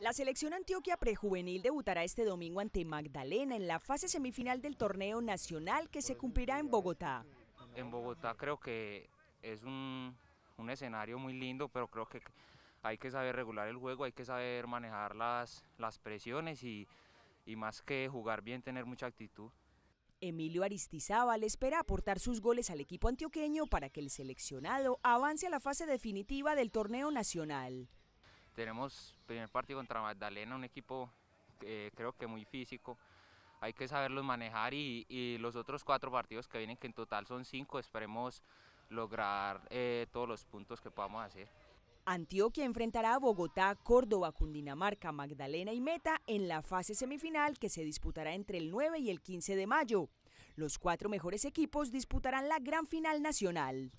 La selección Antioquia prejuvenil debutará este domingo ante Magdalena en la fase semifinal del torneo nacional que se cumplirá en Bogotá. En Bogotá creo que es un, escenario muy lindo, pero creo que hay que saber regular el juego, hay que saber manejar las, las presiones y, y más que jugar bien, tener mucha actitud. Emilio Aristizábal espera aportar sus goles al equipo antioqueño para que el seleccionado avance a la fase definitiva del torneo nacional. Tenemos primer partido contra Magdalena, un equipo eh, creo que muy físico. Hay que saberlos manejar y, los otros cuatro partidos que vienen, que en total son cinco, esperemos lograr eh, todos los puntos que podamos hacer. Antioquia enfrentará a Bogotá, Córdoba, Cundinamarca, Magdalena y Meta en la fase semifinal que se disputará entre el 9 y el 15 de mayo. Los cuatro mejores equipos disputarán la gran final nacional.